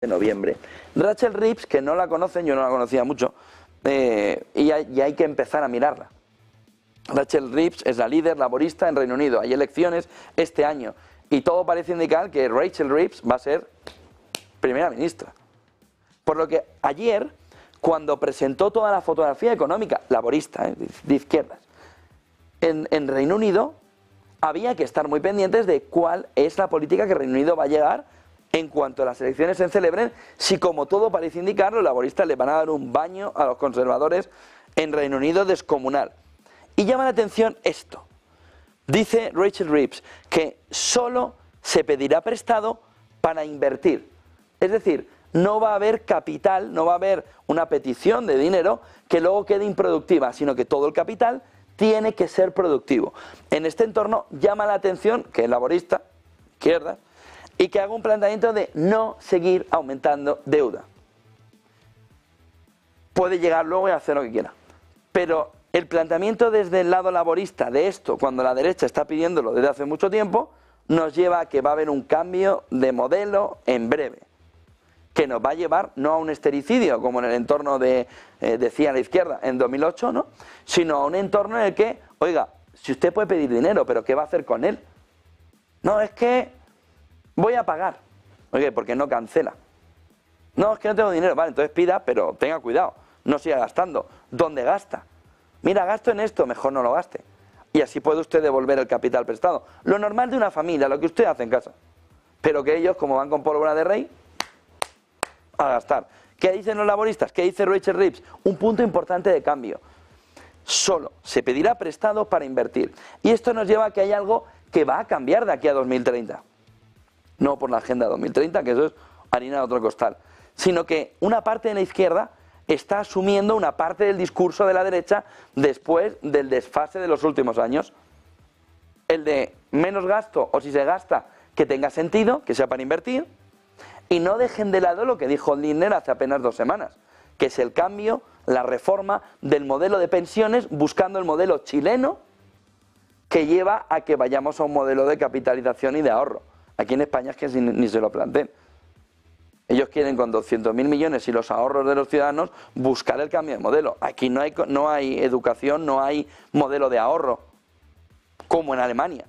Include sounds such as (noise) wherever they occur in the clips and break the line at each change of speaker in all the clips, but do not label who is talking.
de noviembre. Rachel Reeves, que no la conocen, yo no la conocía mucho, eh, y, hay, que empezar a mirarla. Rachel Reeves es la líder laborista en Reino Unido. Hay elecciones este año y todo parece indicar que Rachel Reeves va a ser primera ministra. Por lo que ayer, cuando presentó toda la fotografía económica laborista, eh, de izquierdas, en, en Reino Unido, había que estar muy pendientes de cuál es la política que Reino Unido va a llegar en cuanto a las elecciones se celebren, si como todo parece indicar, los laboristas le van a dar un baño a los conservadores en Reino Unido descomunal. Y llama la atención esto. Dice Rachel Reeves que solo se pedirá prestado para invertir. Es decir, no va a haber capital, no va a haber una petición de dinero que luego quede improductiva, sino que todo el capital tiene que ser productivo. En este entorno llama la atención que el laborista, izquierda, y que haga un planteamiento de no seguir aumentando deuda. Puede llegar luego y hacer lo que quiera. Pero el planteamiento desde el lado laborista de esto, cuando la derecha está pidiéndolo desde hace mucho tiempo, nos lleva a que va a haber un cambio de modelo en breve, que nos va a llevar no a un estericidio, como en el entorno de, eh, decía la izquierda, en 2008, ¿no? sino a un entorno en el que, oiga, si usted puede pedir dinero, pero ¿qué va a hacer con él? No, es que Voy a pagar. Oye, porque no cancela. No, es que no tengo dinero. Vale, entonces pida, pero tenga cuidado. No siga gastando. ¿Dónde gasta? Mira, gasto en esto, mejor no lo gaste. Y así puede usted devolver el capital prestado. Lo normal de una familia, lo que usted hace en casa. Pero que ellos, como van con pólvora de rey, a gastar. ¿Qué dicen los laboristas? ¿Qué dice Richard Reeves? Un punto importante de cambio. Solo se pedirá prestado para invertir. Y esto nos lleva a que hay algo que va a cambiar de aquí a 2030 no por la Agenda 2030, que eso es harina de otro costal, sino que una parte de la izquierda está asumiendo una parte del discurso de la derecha después del desfase de los últimos años. El de menos gasto o si se gasta que tenga sentido, que sea para invertir, y no dejen de lado lo que dijo Lindner hace apenas dos semanas, que es el cambio, la reforma del modelo de pensiones buscando el modelo chileno que lleva a que vayamos a un modelo de capitalización y de ahorro. Aquí en España es que ni se lo planteen. Ellos quieren con 200.000 millones y los ahorros de los ciudadanos buscar el cambio de modelo. Aquí no hay, no hay educación, no hay modelo de ahorro, como en Alemania.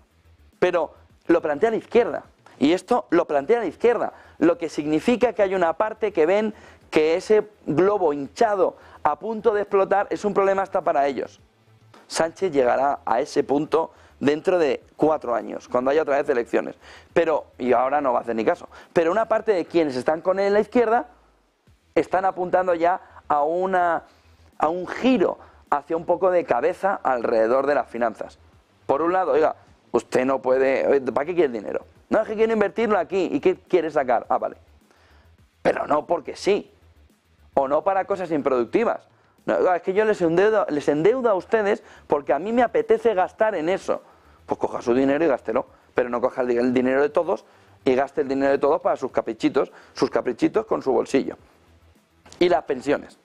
Pero lo plantea la izquierda. Y esto lo plantea la izquierda. Lo que significa que hay una parte que ven que ese globo hinchado a punto de explotar es un problema hasta para ellos. Sánchez llegará a ese punto dentro de cuatro años, cuando haya otra vez elecciones. Pero, y ahora no va a hacer ni caso, pero una parte de quienes están con él en la izquierda están apuntando ya a, una, un giro hacia un poco de cabeza alrededor de las finanzas. Por un lado, oiga, usted no puede, ¿para qué quiere el dinero? No, es que quiere invertirlo aquí, ¿y qué quiere sacar? Ah, vale. Pero no porque sí, o no para cosas improductivas. No, es que yo les endeudo, les endeudo a ustedes porque a mí me apetece gastar en eso. Pues coja su dinero y gástelo, pero no coja el dinero de todos y gaste el dinero de todos para sus caprichitos, sus caprichitos con su bolsillo. Y las pensiones,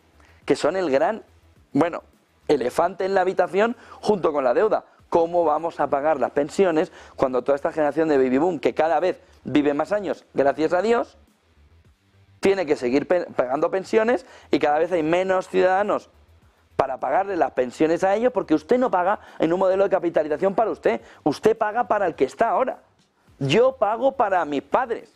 que son el gran, bueno, elefante en la habitación junto con la deuda. ¿Cómo vamos a pagar las pensiones cuando toda esta generación de baby boom, que cada vez vive más años, gracias a Dios, tiene que seguir pagando pensiones y cada vez hay menos ciudadanos para pagarle las pensiones a ellos porque usted no paga en un modelo de capitalización para usted, usted paga para el que está ahora. Yo pago para mis padres.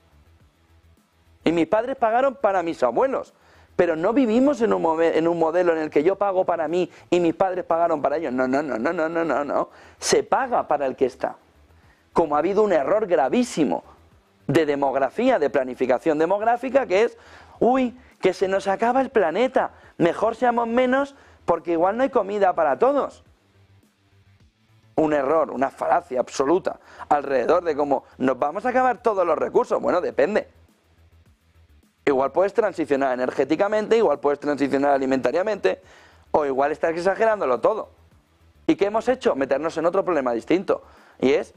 Y mis padres pagaron para mis abuelos. Pero no vivimos en un, modelo en el que yo pago para mí y mis padres pagaron para ellos. No, no, no, no, no, no, no, no. Se paga para el que está. Como ha habido un error gravísimo de demografía, de planificación demográfica, que es, uy, que se nos acaba el planeta, mejor seamos menos porque igual no hay comida para todos. Un error, una falacia absoluta alrededor de cómo nos vamos a acabar todos los recursos. Bueno, depende. Igual puedes transicionar energéticamente, igual puedes transicionar alimentariamente, o igual estás exagerándolo todo. ¿Y qué hemos hecho? Meternos en otro problema distinto. Y es,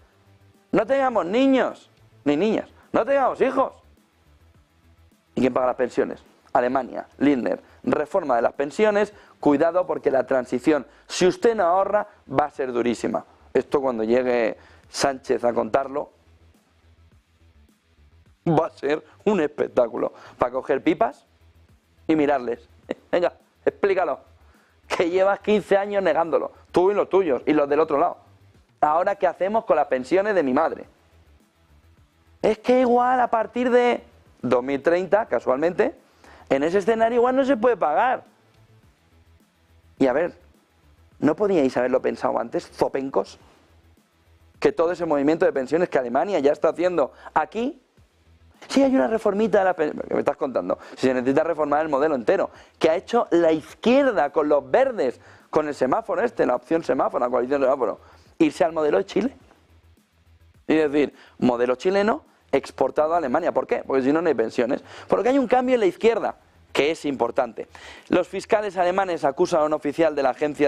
no tengamos niños, ni niñas. No tengamos hijos. ¿Y quién paga las pensiones? Alemania, Lindner, reforma de las pensiones, cuidado porque la transición, si usted no ahorra, va a ser durísima. Esto cuando llegue Sánchez a contarlo, va a ser un espectáculo. Para coger pipas y mirarles. (laughs) Venga, explícalo. Que llevas 15 años negándolo, tú y los tuyos, y los del otro lado. Ahora, ¿qué hacemos con las pensiones de mi madre? es que igual a partir de 2030, casualmente, en ese escenario igual no se puede pagar. Y a ver, ¿no podíais haberlo pensado antes, zopencos? Que todo ese movimiento de pensiones que Alemania ya está haciendo aquí, si hay una reformita de la que me estás contando, si se necesita reformar el modelo entero, que ha hecho la izquierda con los verdes, con el semáforo este, la opción semáforo, la coalición semáforo, irse al modelo de Chile. Y decir, modelo chileno, exportado a Alemania. ¿Por qué? Porque si no, no hay pensiones. Porque hay un cambio en la izquierda, que es importante. Los fiscales alemanes acusan a un oficial de la agencia de